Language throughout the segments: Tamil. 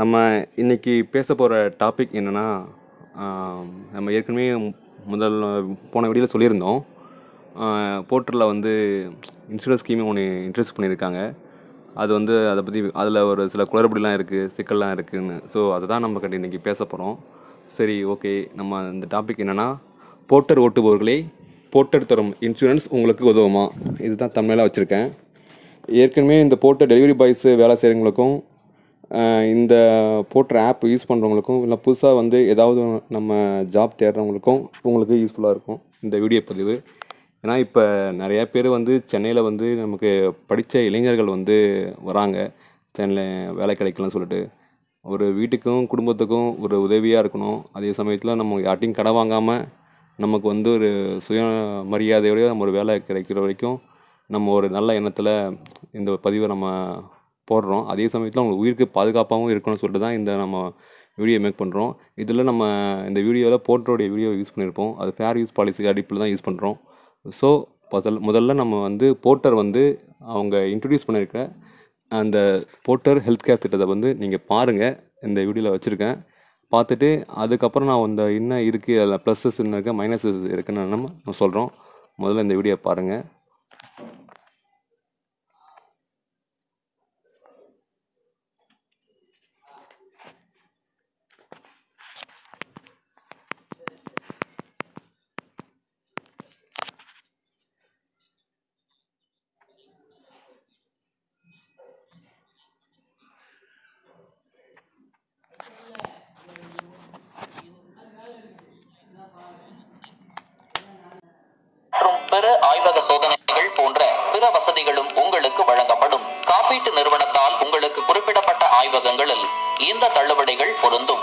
நம்ம இன்றைக்கி பேச போகிற டாபிக் என்னென்னா நம்ம ஏற்கனவே முதல் போன வீடியோவில் சொல்லியிருந்தோம் போர்ட்டலில் வந்து இன்சூரன்ஸ் ஸ்கீம் ஒன்று இன்ட்ரெஸ்ட் பண்ணியிருக்காங்க அது வந்து அதை பற்றி அதில் ஒரு சில குளறுபடிலாம் இருக்குது சிக்கல்லாம் இருக்குதுன்னு ஸோ அதை தான் நம்ம கிட்ட இன்றைக்கி பேச போகிறோம் சரி ஓகே நம்ம இந்த டாபிக் என்னென்னா போர்ட்டர் ஓட்டுபவர்களே போர்ட்டர் தரும் இன்சூரன்ஸ் உங்களுக்கு உதவுமா இதுதான் தமிழாக வச்சுருக்கேன் ஏற்கனவே இந்த போர்ட்டர் டெலிவரி பாய்ஸு வேலை செய்கிறவங்களுக்கும் இந்த போட்டுற ஆப் யூஸ் பண்ணுறவங்களுக்கும் இல்லை புதுசாக வந்து ஏதாவது நம்ம ஜாப் தேடுறவங்களுக்கும் உங்களுக்கு யூஸ்ஃபுல்லாக இருக்கும் இந்த வீடியோ பதிவு ஏன்னா இப்போ நிறையா பேர் வந்து சென்னையில் வந்து நமக்கு படித்த இளைஞர்கள் வந்து வராங்க சென்னையில் வேலை கிடைக்கலன்னு சொல்லிட்டு ஒரு வீட்டுக்கும் குடும்பத்துக்கும் ஒரு உதவியாக இருக்கணும் அதே சமயத்தில் நம்ம யார்ட்டையும் கடை வாங்காமல் நமக்கு வந்து ஒரு சுய மரியாதையோடய நம்ம ஒரு வேலை கிடைக்கிற வரைக்கும் நம்ம ஒரு நல்ல எண்ணத்தில் இந்த பதிவை நம்ம போடுறோம் அதே சமயத்தில் அவங்களுக்கு உயிருக்கு பாதுகாப்பாகவும் இருக்கணும்னு சொல்லிட்டு தான் இந்த நம்ம வீடியோ மேக் பண்ணுறோம் இதில் நம்ம இந்த வீடியோவில் போட்டோடைய வீடியோ யூஸ் பண்ணியிருப்போம் அது ஃபேர் யூஸ் பாலிசி அடிப்பில் தான் யூஸ் பண்ணுறோம் ஸோ முதல் முதல்ல நம்ம வந்து போர்ட்டர் வந்து அவங்க இன்ட்ரடியூஸ் பண்ணியிருக்க அந்த போர்ட்டர் ஹெல்த் கேர் திட்டத்தை வந்து நீங்கள் பாருங்கள் இந்த வீடியோவில் வச்சுருக்கேன் பார்த்துட்டு அதுக்கப்புறம் நான் அந்த என்ன இருக்குது அதில் ப்ளஸஸ் என்ன இருக்குது மைனஸஸ் இருக்குன்னு நம்ம சொல்கிறோம் முதல்ல இந்த வீடியோ பாருங்கள் ரத்த சோதனைகள் போன்ற பிற வசதிகளும் உங்களுக்கு வழங்கப்படும் காப்பீட்டு நிறுவனத்தால் உங்களுக்கு குறிப்பிடப்பட்ட ஆய்வகங்களில் இந்த தள்ளுபடிகள் பொருந்தும்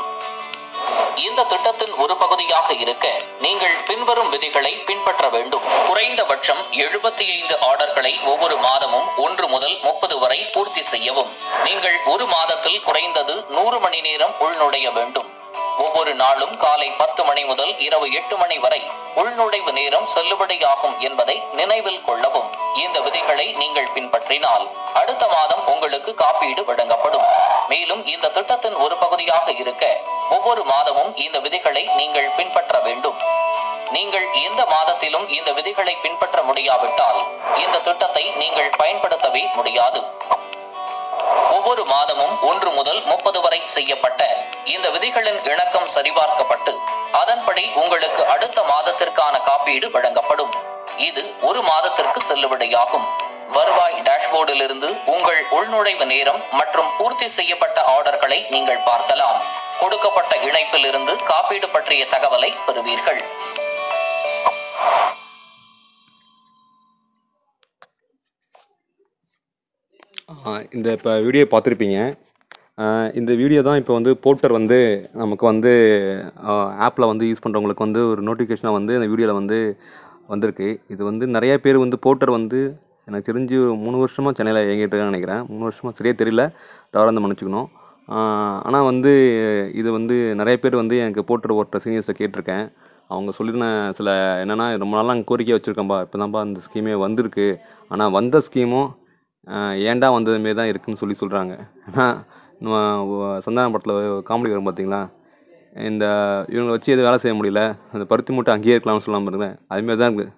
இந்த திட்டத்தின் ஒரு பகுதியாக இருக்க நீங்கள் பின்வரும் விதிகளை பின்பற்ற வேண்டும் குறைந்தபட்சம் எழுபத்தி ஐந்து ஆர்டர்களை ஒவ்வொரு மாதமும் ஒன்று முதல் முப்பது வரை பூர்த்தி செய்யவும் நீங்கள் ஒரு மாதத்தில் குறைந்தது நூறு மணி நேரம் உள்நுழைய வேண்டும் ஒவ்வொரு நாளும் காலை பத்து மணி முதல் இரவு எட்டு மணி வரை உள்நுழைவு நேரம் செல்லுபடியாகும் என்பதை நினைவில் கொள்ளவும் இந்த விதிகளை நீங்கள் பின்பற்றினால் அடுத்த மாதம் உங்களுக்கு காப்பீடு வழங்கப்படும் மேலும் இந்த திட்டத்தின் ஒரு பகுதியாக இருக்க ஒவ்வொரு மாதமும் இந்த விதிகளை நீங்கள் பின்பற்ற வேண்டும் நீங்கள் எந்த மாதத்திலும் இந்த விதிகளை பின்பற்ற முடியாவிட்டால் இந்த திட்டத்தை நீங்கள் பயன்படுத்தவே முடியாது ஒவ்வொரு மாதமும் ஒன்று முதல் முப்பது வரை செய்யப்பட்ட இந்த விதிகளின் இணக்கம் சரிபார்க்கப்பட்டு அதன்படி உங்களுக்கு அடுத்த மாதத்திற்கான காப்பீடு வழங்கப்படும் இது ஒரு மாதத்திற்கு செல்லுபடியாகும் வருவாய் டேஷ்போர்டிலிருந்து உங்கள் உள்நுழைவு நேரம் மற்றும் பூர்த்தி செய்யப்பட்ட ஆர்டர்களை நீங்கள் பார்க்கலாம் கொடுக்கப்பட்ட இணைப்பிலிருந்து காப்பீடு பற்றிய தகவலை பெறுவீர்கள் இந்த இப்போ வீடியோ பார்த்துருப்பீங்க இந்த வீடியோ தான் இப்போ வந்து போர்ட்டர் வந்து நமக்கு வந்து ஆப்பில் வந்து யூஸ் பண்ணுறவங்களுக்கு வந்து ஒரு நோட்டிஃபிகேஷனாக வந்து இந்த வீடியோவில் வந்து வந்திருக்கு இது வந்து நிறையா பேர் வந்து போர்ட்டர் வந்து எனக்கு தெரிஞ்சு மூணு வருஷமாக சென்னையில் இயங்கிட்டு நினைக்கிறேன் மூணு வருஷமாக சரியாக தெரியல தவறாக மன்னிச்சுக்கணும் ஆனால் வந்து இது வந்து நிறைய பேர் வந்து எனக்கு போர்ட்டர் ஓட்டுற சீனியர்ஸை கேட்டிருக்கேன் அவங்க சொல்லியிருந்த சில என்னென்னா ரொம்ப நாளாக கோரிக்கை வச்சுருக்கேன்பா இப்போ தான்ப்பா அந்த ஸ்கீமே வந்திருக்கு ஆனால் வந்த ஸ்கீமும் ஏன்டா வந்தது மாரி தான் இருக்குதுன்னு சொல்லி சொல்கிறாங்க ஆனால் நம்ம சந்தான படத்தில் காமெடி வரும் பார்த்தீங்களா இந்த இவங்களை வச்சு எதுவும் வேலை செய்ய முடியல அந்த பருத்தி மூட்டை அங்கேயே இருக்கலாம்னு சொல்லாமல் இருந்தேன் அதுமாரி தான் இருக்குது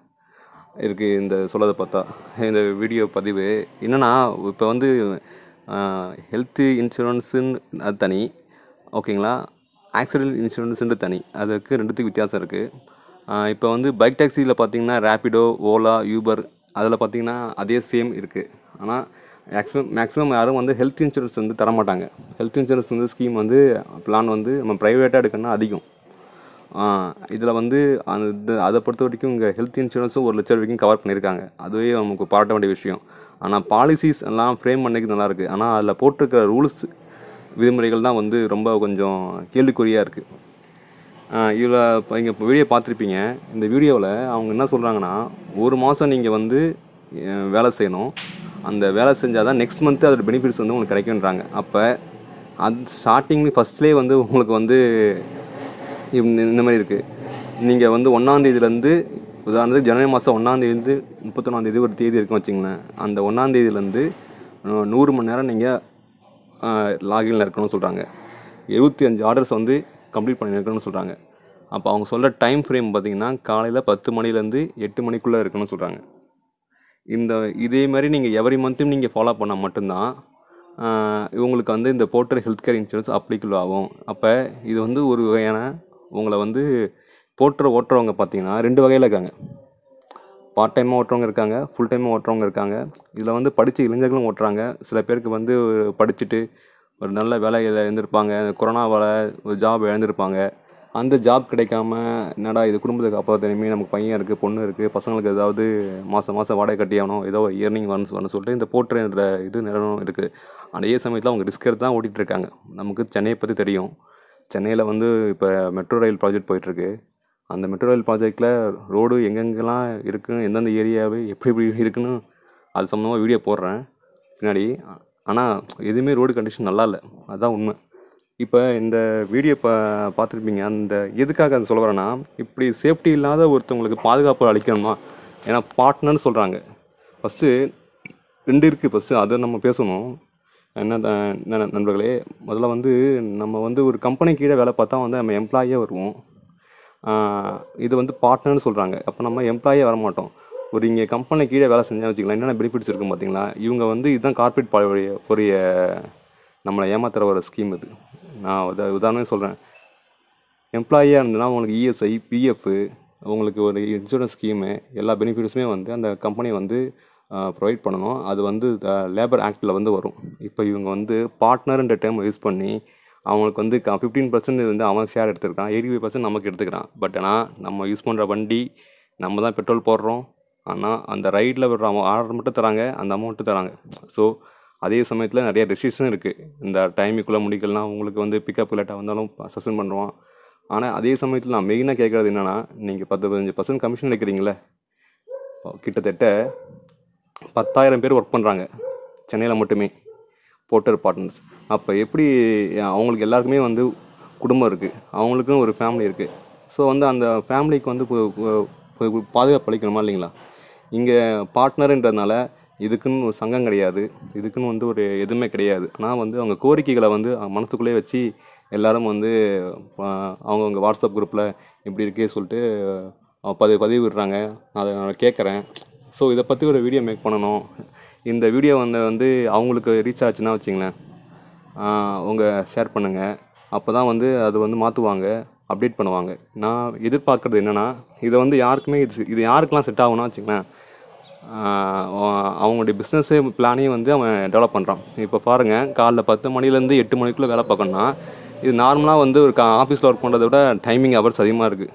இருக்குது இந்த சொல்லதை பார்த்தா இந்த வீடியோ பதிவு என்னென்னா இப்போ வந்து ஹெல்த்து இன்சூரன்ஸுன்னு அது தனி ஓகேங்களா ஆக்சிடென்ட் இன்சூரன்ஸுன்றது தனி அதுக்கு ரெண்டுத்துக்கு வித்தியாசம் இருக்குது இப்போ வந்து பைக் டாக்ஸியில் பார்த்தீங்கன்னா ரேப்பிடோ ஓலா யூபர் அதில் பார்த்தீங்கன்னா அதே சேம் இருக்குது ஆனால் மேக்ஸிமம் மேக்ஸிமம் யாரும் வந்து ஹெல்த் இன்சூரன்ஸ் வந்து தரமாட்டாங்க ஹெல்த் இன்சூரன்ஸ் வந்து ஸ்கீம் வந்து பிளான் வந்து நம்ம ப்ரைவேட்டாக எடுக்கணும்னா அதிகம் இதில் வந்து அந்த அதை பொறுத்த வரைக்கும் இங்கே ஹெல்த் இன்சூரன்ஸும் ஒரு லட்சம் வரைக்கும் கவர் பண்ணியிருக்காங்க அதுவே நமக்கு பாராட்ட வேண்டிய விஷயம் ஆனால் பாலிசிஸ் எல்லாம் ஃப்ரேம் பண்ணிக்கு நல்லாயிருக்கு ஆனால் அதில் போட்டிருக்கிற ரூல்ஸ் விதிமுறைகள் தான் வந்து ரொம்ப கொஞ்சம் கேள்விக்குறியாக இருக்குது இதில் இப்போ இங்கே வீடியோ பார்த்துருப்பீங்க இந்த வீடியோவில் அவங்க என்ன சொல்கிறாங்கன்னா ஒரு மாதம் நீங்கள் வந்து வேலை செய்யணும் அந்த வேலை செஞ்சால் தான் நெக்ஸ்ட் மந்த்து அதோட பெனிஃபிட்ஸ் வந்து உங்களுக்கு கிடைக்குன்றாங்க அப்போ அது ஸ்டார்டிங் ஃபஸ்ட்லேயே வந்து உங்களுக்கு வந்து இந்த மாதிரி இருக்குது நீங்கள் வந்து ஒன்றாந்தேதியிலேருந்து உதாரணத்துக்கு ஜனவரி மாதம் ஒன்றாந்தேதிலேருந்து முப்பத்தொன்னாந்தேதி ஒரு தேதி இருக்கும் வச்சிங்களேன் அந்த ஒன்றாந்தேதியிலேருந்து நூறு மணி நேரம் நீங்கள் லாகின்ல இருக்கணும்னு சொல்கிறாங்க எழுபத்தி அஞ்சு ஆர்டர்ஸ் வந்து கம்ப்ளீட் இருக்கணும்னு சொல்கிறாங்க அப்போ அவங்க சொல்கிற டைம் ஃப்ரேம் பார்த்திங்கன்னா காலையில் பத்து மணிலேருந்து எட்டு மணிக்குள்ளே இருக்கணும்னு சொல்கிறாங்க இந்த இதே மாதிரி நீங்கள் எவ்ரி மந்த்தும் நீங்கள் ஃபாலோ பண்ணால் மட்டும்தான் இவங்களுக்கு வந்து இந்த Porter health care insurance applicable ஆகும் அப்போ இது வந்து ஒரு வகையான உங்களை வந்து போர்ட்டர் ஓட்டுறவங்க பார்த்தீங்கன்னா ரெண்டு வகையில் இருக்காங்க பார்ட் டைமாக ஓட்டுறவங்க இருக்காங்க ஃபுல் டைமாக ஓட்டுறவங்க இருக்காங்க இதில் வந்து படித்த இளைஞர்களும் ஓட்டுறாங்க சில பேருக்கு வந்து படிச்சுட்டு ஒரு நல்ல வேலையில் எழுந்திருப்பாங்க கொரோனாவால் ஒரு ஜாப் இழந்திருப்பாங்க அந்த ஜாப் கிடைக்காம என்னடா இது குடும்பத்தை காப்பாற்றணுமே நமக்கு பையன் இருக்குது பொண்ணு இருக்குது பசங்களுக்கு ஏதாவது மாதம் மாதம் வாடகை கட்டியாகணும் ஏதோ இயர்னிங் வரணும் வரணும் சொல்லிட்டு இந்த போட்டுன்ற இது நிறுவனம் இருக்குது அதே சமயத்தில் அவங்க ரிஸ்க் எடுத்து தான் இருக்காங்க நமக்கு சென்னையை பற்றி தெரியும் சென்னையில் வந்து இப்போ மெட்ரோ ரயில் ப்ராஜெக்ட் போயிட்டுருக்கு அந்த மெட்ரோ ரயில் ப்ராஜெக்டில் ரோடு எங்கெங்கெல்லாம் இருக்குன்னு எந்தெந்த ஏரியாவே எப்படி எப்படி இருக்குன்னு அது சம்மந்தமாக வீடியோ போடுறேன் பின்னாடி ஆனால் எதுவுமே ரோடு கண்டிஷன் நல்லா இல்லை அதுதான் உண்மை இப்போ இந்த வீடியோ பா பார்த்துருப்பீங்க அந்த எதுக்காக அதை சொல்ல வரேன்னா இப்படி சேஃப்டி இல்லாத ஒருத்தவங்களுக்கு பாதுகாப்பு அளிக்கணுமா ஏன்னா பார்ட்னர்னு சொல்கிறாங்க ஃபஸ்ட்டு ரெண்டு இருக்குது ஃபஸ்ட்டு அதை நம்ம பேசணும் என்ன நண்பர்களே முதல்ல வந்து நம்ம வந்து ஒரு கம்பெனி கீழே வேலை பார்த்தா வந்து நம்ம எம்ப்ளாயே வருவோம் இது வந்து பார்ட்னர்னு சொல்கிறாங்க அப்போ நம்ம எம்ப்ளாயே வர மாட்டோம் ஒரு இங்கே கம்பெனி கீழே வேலை செஞ்சால் வச்சுக்கலாம் என்னென்ன பெனிஃபிட்ஸ் இருக்கும் பார்த்தீங்களா இவங்க வந்து இதுதான் கார்பரேட் பொரிய நம்மளை ஏமாத்துகிற ஒரு ஸ்கீம் இது நான் உதா உதாரணம் சொல்கிறேன் எம்ப்ளாயியாக இருந்ததுன்னா உங்களுக்கு இஎஸ்ஐ e பிஎஃப்பு உங்களுக்கு ஒரு இன்சூரன்ஸ் ஸ்கீமு எல்லா பெனிஃபிட்ஸுமே வந்து அந்த கம்பெனி வந்து ப்ரொவைட் பண்ணணும் அது வந்து லேபர் ஆக்டில் வந்து வரும் இப்போ இவங்க வந்து பார்ட்னர்ன்ற டைம் யூஸ் பண்ணி அவங்களுக்கு வந்து ஃபிஃப்டீன் பர்சன்ட் வந்து அவனுக்கு ஷேர் எடுத்துருக்கான் எயிட்டி ஃபைவ் பர்சன்ட் நமக்கு எடுத்துக்கிறான் பட் ஆனால் நம்ம யூஸ் பண்ணுற வண்டி நம்ம தான் பெட்ரோல் போடுறோம் ஆனால் அந்த ரைடில் விடுற ஆர்டர் மட்டும் தராங்க அந்த அமௌண்ட்டு தராங்க ஸோ அதே சமயத்தில் நிறைய டெசிஷன் இருக்குது இந்த டைமுக்குள்ளே முடிக்கலாம் உங்களுக்கு வந்து பிக்கப் லேட்டாக வந்தாலும் சஸ்பெண்ட் பண்ணுறோம் ஆனால் அதே சமயத்தில் நான் மெயினாக கேட்குறது என்னென்னா நீங்கள் பத்து பதினஞ்சு பர்சன்ட் கமிஷன் எடுக்கிறீங்களே கிட்டத்தட்ட பத்தாயிரம் பேர் ஒர்க் பண்ணுறாங்க சென்னையில் மட்டுமே போர்ட்டர் பார்ட்னர்ஸ் அப்போ எப்படி அவங்களுக்கு எல்லாருக்குமே வந்து குடும்பம் இருக்குது அவங்களுக்கும் ஒரு ஃபேமிலி இருக்குது ஸோ வந்து அந்த ஃபேமிலிக்கு வந்து பாதுகாப்பு அளிக்கணுமா இல்லைங்களா இங்கே பார்ட்னருன்றதுனால இதுக்குன்னு ஒரு சங்கம் கிடையாது இதுக்குன்னு வந்து ஒரு எதுவுமே கிடையாது ஆனால் வந்து அவங்க கோரிக்கைகளை வந்து மனசுக்குள்ளே வச்சு எல்லோரும் வந்து அவங்கவுங்க வாட்ஸ்அப் குரூப்பில் இப்படி இருக்கே சொல்லிட்டு பதிவு பதிவு விடுறாங்க அதை நான் கேட்குறேன் ஸோ இதை பற்றி ஒரு வீடியோ மேக் பண்ணணும் இந்த வீடியோ வந்து வந்து அவங்களுக்கு ரீச் ஆச்சுன்னா வச்சிங்களேன் உங்கள் ஷேர் பண்ணுங்கள் அப்போ தான் வந்து அது வந்து மாற்றுவாங்க அப்டேட் பண்ணுவாங்க நான் எதிர்பார்க்குறது என்னென்னா இதை வந்து யாருக்குமே இது இது யாருக்கெல்லாம் செட் ஆகுன்னா வச்சுங்களேன் அவங்களுடைய பிஸ்னஸ் பிளானையும் வந்து அவன் டெவலப் பண்ணுறான் இப்போ பாருங்கள் காலைல பத்து மணிலேருந்து எட்டு மணிக்குள்ளே வேலை பார்க்கணுன்னா இது நார்மலாக வந்து ஒரு கா ஆஃபீஸில் ஒர்க் பண்ணுறத விட டைமிங் ஹவர்ஸ் அதிகமாக இருக்குது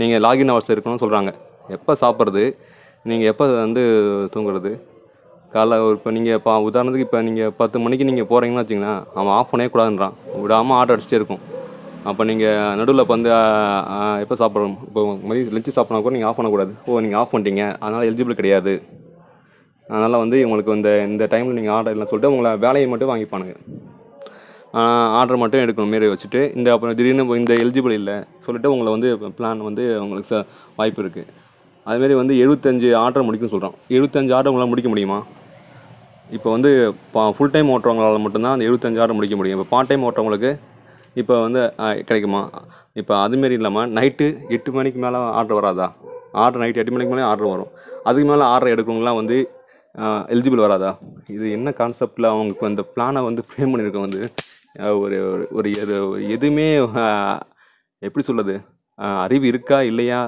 நீங்கள் லாகின் ஹவர்ஸ் இருக்கணும்னு சொல்கிறாங்க எப்போ சாப்பிட்றது நீங்கள் எப்போ வந்து தூங்குறது காலைல ஒரு இப்போ நீங்கள் இப்போ உதாரணத்துக்கு இப்போ நீங்கள் பத்து மணிக்கு நீங்கள் போகிறீங்கன்னு வச்சிங்கன்னா அவன் ஆஃப் பண்ணவே கூடாதுன்றான் விடாமல் ஆர்டர் அடிச்சிட்டே இருக்கும் அப்போ நீங்கள் நடுவில் இப்போ வந்து எப்போ சாப்பிட்றோம் இப்போ மதியம் லஞ்சு சாப்பிட்னா கூட நீங்கள் ஆஃப் பண்ணக்கூடாது ஓ நீங்கள் ஆஃப் பண்ணிட்டீங்க அதனால் எலிஜிபிள் கிடையாது அதனால் வந்து உங்களுக்கு இந்த இந்த டைமில் நீங்கள் ஆர்டர் இல்லைன்னு சொல்லிட்டு உங்களை வேலையை மட்டும் வாங்கிப்பானுங்க ஆர்டர் மட்டும் எடுக்கணும் மாரி வச்சுட்டு இந்த அப்புறம் திடீர்னு இந்த எலிஜிபிள் இல்லை சொல்லிட்டு உங்களை வந்து பிளான் வந்து உங்களுக்கு ச வாய்ப்பு இருக்குது அதுமாரி வந்து எழுபத்தஞ்சு ஆர்டர் முடிக்கணும்னு சொல்கிறோம் எழுபத்தஞ்சு ஆர்டர் உங்களால் முடிக்க முடியுமா இப்போ வந்து பா ஃபுல் டைம் ஓட்டுறவங்களால் மட்டும்தான் அந்த எழுபத்தஞ்சு ஆர்டர் முடிக்க முடியும் இப்போ பார்ட் டைம் ஓட்டுறவங்களுக்கு இப்போ வந்து கிடைக்குமா இப்போ அதுமாரி இல்லாமல் நைட்டு எட்டு மணிக்கு மேலே ஆர்டர் வராதா ஆர்டர் நைட்டு எட்டு மணிக்கு மேலே ஆர்டர் வரும் அதுக்கு மேலே ஆர்டர் எடுக்கிறவங்களாம் வந்து எலிஜிபிள் வராதா இது என்ன கான்செப்டில் அவங்களுக்கு அந்த பிளானை வந்து ஃப்ரேம் பண்ணியிருக்கோம் வந்து ஒரு ஒரு எதுவுமே எப்படி சொல்கிறது அறிவு இருக்கா இல்லையா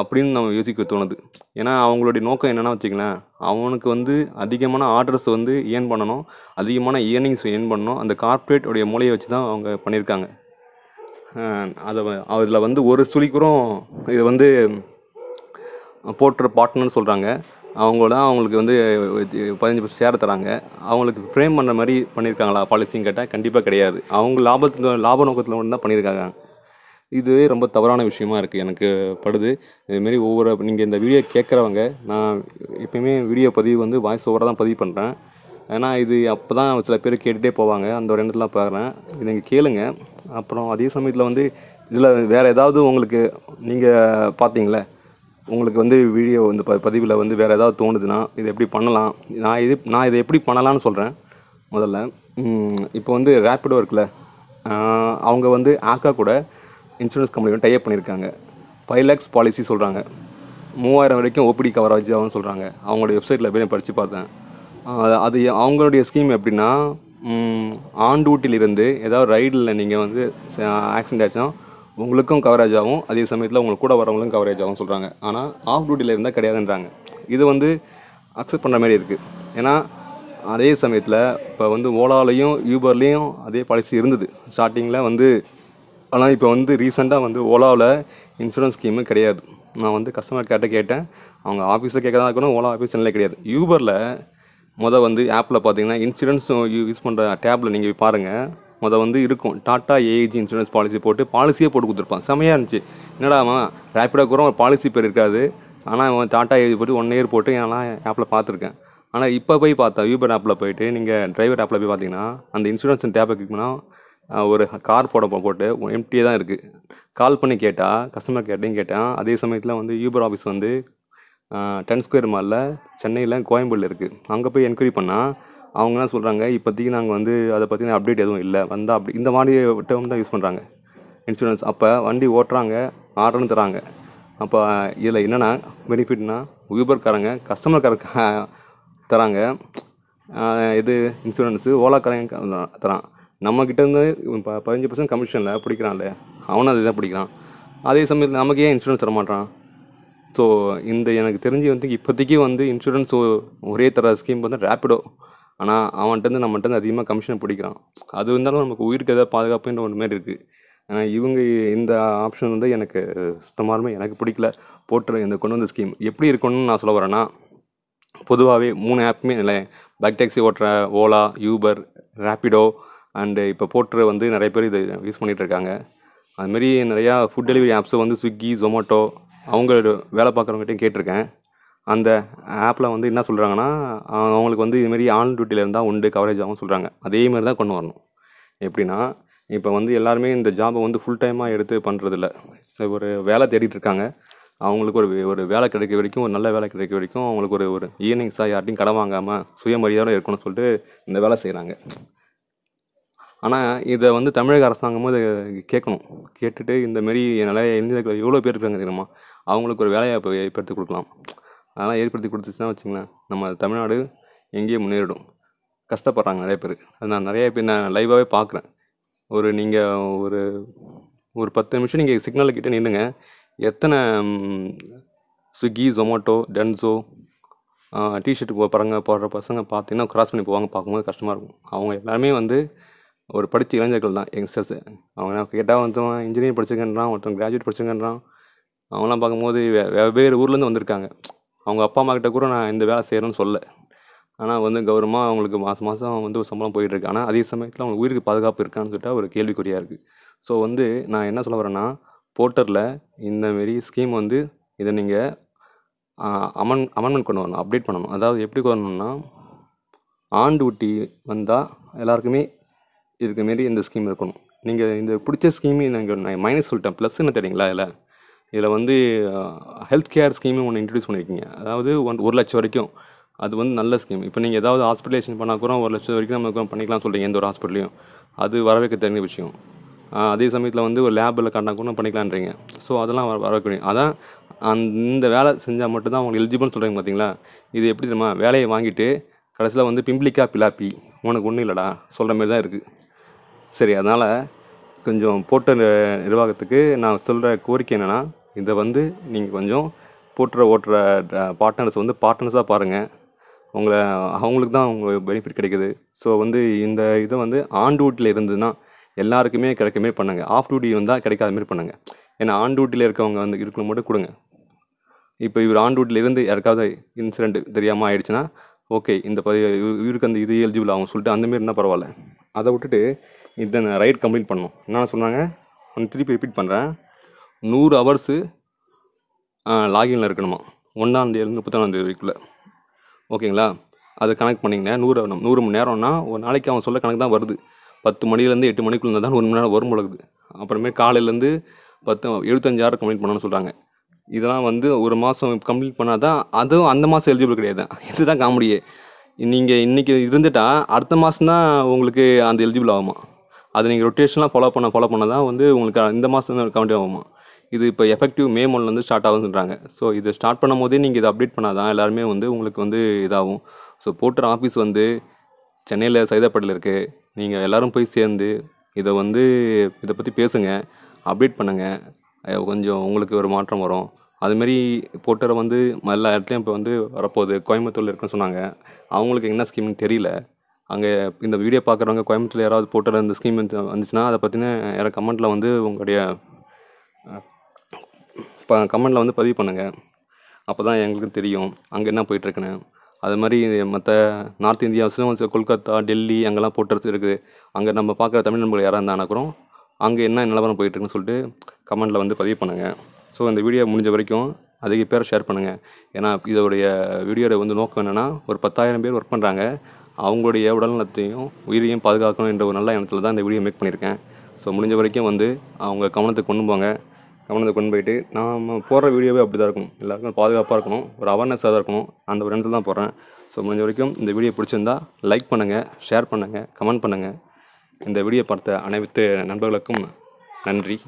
அப்படின்னு நம்ம யோசிக்க தோணுது ஏன்னா அவங்களுடைய நோக்கம் என்னென்னா வச்சுக்கலாம் அவனுக்கு வந்து அதிகமான ஆர்டர்ஸ் வந்து ஏன் பண்ணணும் அதிகமான இயர்னிங்ஸ் ஏன் பண்ணணும் அந்த கார்ப்பரேட்டோடைய மூலையை வச்சு தான் அவங்க பண்ணியிருக்காங்க அதை அதில் வந்து ஒரு சுழிக்கூறம் இதை வந்து போட்டுற பாட்னர்னு சொல்கிறாங்க அவங்கள அவங்களுக்கு வந்து பதினஞ்சு பர்சன்ட் ஷேர் தராங்க அவங்களுக்கு ஃப்ரேம் பண்ணுற மாதிரி பண்ணியிருக்காங்களா பாலிசின்னு கேட்டால் கண்டிப்பாக கிடையாது அவங்க லாபத்தில் லாப நோக்கத்தில் மட்டும்தான் தான் பண்ணியிருக்காங்க இதுவே ரொம்ப தவறான விஷயமா இருக்குது எனக்கு படுது இதுமாரி ஒவ்வொரு நீங்கள் இந்த வீடியோ கேட்குறவங்க நான் எப்பயுமே வீடியோ பதிவு வந்து வாய்ஸ் ஓவராக தான் பதிவு பண்ணுறேன் ஏன்னா இது அப்போ தான் சில பேர் கேட்டுகிட்டே போவாங்க அந்த ஒரு இடத்துல பார்க்குறேன் இது நீங்கள் கேளுங்க அப்புறம் அதே சமயத்தில் வந்து இதில் வேறு ஏதாவது உங்களுக்கு நீங்கள் பார்த்தீங்களே உங்களுக்கு வந்து வீடியோ இந்த ப பதிவில் வந்து வேறு ஏதாவது தோணுதுன்னா இது எப்படி பண்ணலாம் நான் இது நான் இதை எப்படி பண்ணலான்னு சொல்கிறேன் முதல்ல இப்போ வந்து ரேப்பிடோ இருக்குல்ல அவங்க வந்து ஆக்கா கூட இன்சூரன்ஸ் கம்பெனியோட டைப் பண்ணியிருக்காங்க ஃபைவ் லேக்ஸ் பாலிசி சொல்கிறாங்க மூவாயிரம் வரைக்கும் ஓபிடி கவரேஜ் ஆகும்னு சொல்கிறாங்க அவங்களோட வெப்சைட்டில் போய் படித்து பார்த்தேன் அது அவங்களுடைய ஸ்கீம் எப்படின்னா ஆண்டூட்டிலிருந்து ஏதாவது ரைடில் நீங்கள் வந்து ஆக்சிடென்ட் ஆச்சுன்னா உங்களுக்கும் கவரேஜ் ஆகும் அதே சமயத்தில் உங்களுக்கு கூட வரவங்களும் கவரேஜ் ஆகும் சொல்கிறாங்க ஆனால் ஆஃப் டியூட்டியில் இருந்தால் கிடையாதுன்றாங்க இது வந்து அக்செப்ட் பண்ணுற மாதிரி இருக்குது ஏன்னா அதே சமயத்தில் இப்போ வந்து ஓலாலையும் யூபர்லேயும் அதே பாலிசி இருந்தது ஸ்டார்டிங்கில் வந்து ஆனால் இப்போ வந்து ரீசெண்டாக வந்து ஓலாவில் இன்சூரன்ஸ் ஸ்கீமு கிடையாது நான் வந்து கஸ்டமர் கேட்ட கேட்டேன் அவங்க ஆஃபீஸில் கேட்கறதா இருக்கணும் ஓலா ஆஃபீஸ் இல்லை கிடையாது யூபரில் மொதல் வந்து ஆப்பில் பார்த்தீங்கன்னா இன்சூரன்ஸும் யூஸ் பண்ணுற டேப்பில் நீங்கள் பாருங்கள் மொதல் வந்து இருக்கும் டாட்டா ஏஜி இன்சூரன்ஸ் பாலிசி போட்டு பாலிசியே போட்டு கொடுத்துருப்பான் செமையாக இருந்துச்சு என்னடா அவன் ரேப்பிடாக கூட ஒரு பாலிசி பேர் இருக்காது ஆனால் அவன் டாட்டா ஏஜி போட்டு ஒன் இயர் போட்டு நான் ஆப்பில் பார்த்துருக்கேன் ஆனால் இப்போ போய் பார்த்தா யூபர் ஆப்பில் போயிட்டு நீங்கள் டிரைவர் ஆப்பில் போய் பார்த்தீங்கன்னா அந்த இன்சூரன்ஸ் டேப்பை கிளிக் பண்ணால் ஒரு கார் போட போட்டு எம்டியே தான் இருக்குது கால் பண்ணி கேட்டால் கஸ்டமர் கேட்டையும் கேட்டேன் அதே சமயத்தில் வந்து யூபர் ஆஃபீஸ் வந்து டென் ஸ்கொயர் மாலில் சென்னையில் கோயம்பேடில் இருக்குது அங்கே போய் என்கொயரி பண்ணால் அவங்களாம் சொல்கிறாங்க இப்போதைக்கு நாங்கள் வந்து அதை பற்றின அப்டேட் எதுவும் இல்லை வந்தால் அப்படி இந்த மாதிரி டேர்ம் தான் யூஸ் பண்ணுறாங்க இன்சூரன்ஸ் அப்போ வண்டி ஓட்டுறாங்க ஆர்டர்னு தராங்க அப்போ இதில் என்னென்னா பெனிஃபிட்னா கஸ்டமர் கஸ்டமர்காரங்க தராங்க இது இன்சூரன்ஸு ஓலாக்காரங்க தரான் நம்மக்கிட்ட இருந்து இப்போ பதினஞ்சு பர்சன்ட் கமிஷனில் பிடிக்கிறான்ல அவனும் அதே தான் பிடிக்கிறான் அதே சமயத்தில் நமக்கு ஏன் இன்சூரன்ஸ் தரமாட்டான் ஸோ இந்த எனக்கு தெரிஞ்சு வந்து இப்போதைக்கு வந்து இன்சூரன்ஸ் ஒரே தர ஸ்கீம் வந்து ரேப்பிடோ ஆனால் இருந்து நம்மகிட்ட அதிகமாக கமிஷன் பிடிக்கிறான் அது இருந்தாலும் நமக்கு உயிருக்கு எதாவது பாதுகாப்புன்ற ஒன்று மாதிரி இருக்குது ஆனால் இவங்க இந்த ஆப்ஷன் வந்து எனக்கு சுத்தமாகவே எனக்கு பிடிக்கல போட்டு இந்த கொண்டு வந்த ஸ்கீம் எப்படி இருக்கணும்னு நான் சொல்ல வரேன்னா பொதுவாகவே மூணு ஆப்புமே இல்லை பைக் டேக்ஸி ஓட்டுற ஓலா யூபர் ரேப்பிடோ அண்டு இப்போ போட்டு வந்து நிறைய பேர் இதை யூஸ் பண்ணிகிட்டு இருக்காங்க அதுமாரி நிறையா ஃபுட் டெலிவரி ஆப்ஸும் வந்து ஸ்விக்கி ஜொமேட்டோ அவங்க வேலை பார்க்குறவங்ககிட்டையும் கேட்டிருக்கேன் அந்த ஆப்பில் வந்து என்ன சொல்கிறாங்கன்னா அவங்களுக்கு வந்து இதுமாரி ஆன் டியூட்டியில் இருந்தால் உண்டு கவரேஜ் ஆகும் சொல்கிறாங்க அதே மாதிரி தான் கொண்டு வரணும் எப்படின்னா இப்போ வந்து எல்லாருமே இந்த ஜாபை வந்து ஃபுல் டைமாக எடுத்து பண்ணுறதில்ல ஒரு வேலை தேடிட்டுருக்காங்க அவங்களுக்கு ஒரு ஒரு வேலை கிடைக்க வரைக்கும் ஒரு நல்ல வேலை கிடைக்க வரைக்கும் அவங்களுக்கு ஒரு ஒரு ஈவினிங்ஸாக யார்ட்டையும் கடன் வாங்காமல் சுயமரியாதை இருக்கணும்னு சொல்லிட்டு இந்த வேலை செய்கிறாங்க ஆனால் இதை வந்து தமிழக அரசாங்கமும் இதை கேட்கணும் கேட்டுட்டு இந்தமாரி நிறைய இளைஞர்கள் எவ்வளோ பேர் இருக்காங்க தெரியுமா அவங்களுக்கு ஒரு வேலையை இப்போ ஏற்படுத்தி கொடுக்கலாம் அதெல்லாம் ஏற்படுத்தி கொடுத்துச்சுன்னா வச்சுங்களேன் நம்ம தமிழ்நாடு எங்கேயே முன்னேறிடும் கஷ்டப்படுறாங்க நிறைய பேர் அது நான் நிறைய பேர் நான் லைவாகவே பார்க்குறேன் ஒரு நீங்கள் ஒரு ஒரு பத்து நிமிஷம் நீங்கள் சிக்னலுக்கிட்ட நின்றுங்க எத்தனை ஸ்விக்கி ஜொமேட்டோ டென்சோ டிஷர்ட் பாருங்க போடுற பசங்க பார்த்தீங்கன்னா க்ராஸ் பண்ணி போவாங்க பார்க்கும்போது கஷ்டமாக இருக்கும் அவங்க எல்லாருமே வந்து ஒரு படித்த இளைஞர்கள் தான் யங்ஸ்டர்ஸு அவங்க கேட்டால் ஒருத்தவன் இன்ஜினியரிங் படிச்சிருக்கேன்றான் ஒருத்தன் கிராஜுவேட் படிச்சிருக்கேன்றான் அவங்களாம் பார்க்கும்போது வே வெவ்வேறு ஊர்லேருந்து வந்திருக்காங்க அவங்க அப்பா அம்மா கிட்ட கூட நான் இந்த வேலை செய்கிறேன்னு சொல்ல ஆனால் வந்து கௌரவமாக அவங்களுக்கு மாதம் மாதம் வந்து ஒரு சம்பளம் போயிட்டுருக்கு ஆனால் அதே சமயத்தில் அவங்களுக்கு உயிருக்கு பாதுகாப்பு இருக்கான்னு சொல்லிட்டு ஒரு கேள்விக்குறியாக இருக்குது ஸோ வந்து நான் என்ன சொல்ல வரேன்னா போர்ட்டரில் இந்தமாரி ஸ்கீம் வந்து இதை நீங்கள் அமன் அமெண்ட்மெண்ட் கொண்டு வரணும் அப்டேட் பண்ணணும் அதாவது எப்படி கொண்டு வரணும்னா ஆண்டு ஊட்டி வந்தால் எல்லாருக்குமே இதுக்கு மாரி இந்த ஸ்கீம் இருக்கணும் நீங்கள் இந்த பிடிச்ச ஸ்கீமு நாங்கள் நான் மைனஸ் சொல்லிட்டேன் ப்ளஸ்ன்னு தெரியுங்களா இல்லை இதில் வந்து ஹெல்த் கேர் ஸ்கீமு ஒன்று இன்ட்ரடியூஸ் பண்ணியிருக்கீங்க அதாவது ஒன் ஒரு லட்சம் வரைக்கும் அது வந்து நல்ல ஸ்கீம் இப்போ நீங்கள் ஏதாவது ஹாஸ்பிட்டலேஷன் பண்ணால் கூட ஒரு லட்சம் வரைக்கும் நம்ம பண்ணிக்கலாம்னு சொல்கிறீங்க எந்த ஒரு ஹாஸ்பிட்டலையும் அது வரவேற்க தெரிஞ்ச விஷயம் அதே சமயத்தில் வந்து ஒரு லேபில் கண்டா கூட பண்ணிக்கலான்றீங்க ஸோ அதெல்லாம் வர வரக்கூடிய அதான் அந்த இந்த வேலை செஞ்சால் மட்டும்தான் அவங்க எலிஜிபிள்னு சொல்கிறீங்க பார்த்தீங்களா இது எப்படி தெரியுமா வேலையை வாங்கிட்டு கடைசியில் வந்து பிம்பிளிக்கா பிலாப்பி உனக்கு ஒன்றும் இல்லைடா சொல்கிற மாதிரி தான் இருக்குது சரி அதனால் கொஞ்சம் போட்ட நிர்வாகத்துக்கு நான் சொல்கிற கோரிக்கை என்னென்னா இதை வந்து நீங்கள் கொஞ்சம் போட்டுற ஓட்டுற பார்ட்னர்ஸ் வந்து பார்ட்னர்ஸாக பாருங்கள் உங்களை அவங்களுக்கு தான் அவங்க பெனிஃபிட் கிடைக்குது ஸோ வந்து இந்த இதை வந்து ஆன் டியூட்டியில் இருந்ததுன்னா எல்லாருக்குமே கிடைக்க மாரி பண்ணுங்கள் ஆஃப் டியூட்டி வந்தால் கிடைக்காத மாரி பண்ணுங்கள் ஏன்னா ஆன் டியூட்டியில் இருக்கவங்க வந்து இருக்கணும் மட்டும் கொடுங்க இப்போ இவர் ஆன் டியூட்டியில் இருந்து யாருக்காவது இன்சிடெண்ட் தெரியாமல் ஆயிடுச்சுன்னா ஓகே இந்த ப இவருக்கு அந்த இது எலிஜிபிள் ஆகும் சொல்லிட்டு அந்தமாரி இருந்தால் பரவாயில்ல அதை விட்டுட்டு இதை ரைட் கம்ப்ளீட் பண்ணோம் என்னென்ன சொன்னாங்க ஒன்று திருப்பி ரிப்பீட் பண்ணுறேன் நூறு ஹவர்ஸு லாகின்ல இருக்கணுமா ஒன்றாந்தேதி முப்பத்தாந்தேதி வரைக்குள்ளே ஓகேங்களா அதை கணக்கு பண்ணிங்கன்னா நூறு நூறு மணி நேரம்னா ஒரு நாளைக்கு அவன் சொல்ல கணக்கு தான் வருது பத்து மணிலேருந்து எட்டு மணிக்குள்ளே தான் ஒரு மணி நேரம் வரும் பொழுது அப்புறமே காலையிலேருந்து பத்து எழுபத்தஞ்சாயிரம் கம்ப்ளீட் பண்ணணும்னு சொல்கிறாங்க இதெல்லாம் வந்து ஒரு மாதம் கம்ப்ளீட் பண்ணால் தான் அதுவும் அந்த மாதம் எலிஜிபிள் கிடையாது இதுதான் காமெடியே நீங்கள் இன்றைக்கி இருந்துட்டால் அடுத்த மாதம் தான் உங்களுக்கு அந்த எலிஜிபிள் ஆகுமா அது நீங்கள் ரொட்டேஷன்லாம் ஃபாலோ பண்ண ஃபாலோ பண்ண தான் வந்து உங்களுக்கு இந்த மாதம் கவுண்ட் ஆகுமா இது இப்போ எஃபெக்டிவ் மே மொழிலேருந்து ஸ்டார்ட் ஆகுதுன்றாங்க ஸோ இது ஸ்டார்ட் பண்ணும் போதே நீங்கள் இதை அப்டேட் பண்ணால் தான் எல்லாருமே வந்து உங்களுக்கு வந்து இதாகும் ஸோ போட்டுற ஆஃபீஸ் வந்து சென்னையில் சைதாப்பேட்டில் இருக்குது நீங்கள் எல்லோரும் போய் சேர்ந்து இதை வந்து இதை பற்றி பேசுங்கள் அப்டேட் பண்ணுங்கள் கொஞ்சம் உங்களுக்கு ஒரு மாற்றம் வரும் அதுமாரி போட்டரை வந்து எல்லா இடத்துலையும் இப்போ வந்து வரப்போகுது கோயம்புத்தூரில் இருக்குன்னு சொன்னாங்க அவங்களுக்கு என்ன ஸ்கீம்னு தெரியல அங்கே இந்த வீடியோ பார்க்குறவங்க கோயம்புத்தூர் யாராவது போட்டர் அந்த ஸ்கீம் வந்துச்சுன்னா அதை பற்றின யாராவது கமெண்ட்டில் வந்து உங்களுடைய இப்போ கமெண்ட்டில் வந்து பதிவு பண்ணுங்கள் அப்போ தான் எங்களுக்கு தெரியும் அங்கே என்ன போயிட்டுருக்குன்னு அது மாதிரி மற்ற நார்த் இந்தியாவுக்கும் கொல்கத்தா டெல்லி அங்கெல்லாம் போட்டர்ஸ் இருக்குது அங்கே நம்ம பார்க்குற தமிழ் நண்பர்கள் யாராக இருந்தால் கூட அங்கே என்ன நிலவரம் போயிட்டுருக்குன்னு சொல்லிட்டு கமெண்ட்டில் வந்து பதிவு பண்ணுங்கள் ஸோ இந்த வீடியோ முடிஞ்ச வரைக்கும் அதிக பேர் ஷேர் பண்ணுங்கள் ஏன்னா இதோடைய வீடியோட வந்து நோக்கம் என்னென்னா ஒரு பத்தாயிரம் பேர் ஒர்க் பண்ணுறாங்க அவங்களுடைய உடல்நலத்தையும் உயிரையும் பாதுகாக்கணும் என்ற ஒரு நல்ல எண்ணத்தில் தான் இந்த வீடியோ மேக் பண்ணியிருக்கேன் ஸோ முடிஞ்ச வரைக்கும் வந்து அவங்க கவனத்தை கொண்டு போங்க கவனத்தை கொண்டு போயிட்டு நாம் போடுற வீடியோவே அப்படி தான் இருக்கும் எல்லாருக்கும் பாதுகாப்பாக இருக்கணும் ஒரு அவேர்னஸாக தான் இருக்கணும் அந்த ஒரு இடத்துல தான் போடுறேன் ஸோ முடிஞ்ச வரைக்கும் இந்த வீடியோ பிடிச்சிருந்தா லைக் பண்ணுங்கள் ஷேர் பண்ணுங்கள் கமெண்ட் பண்ணுங்கள் இந்த வீடியோ பார்த்த அனைத்து நண்பர்களுக்கும் நன்றி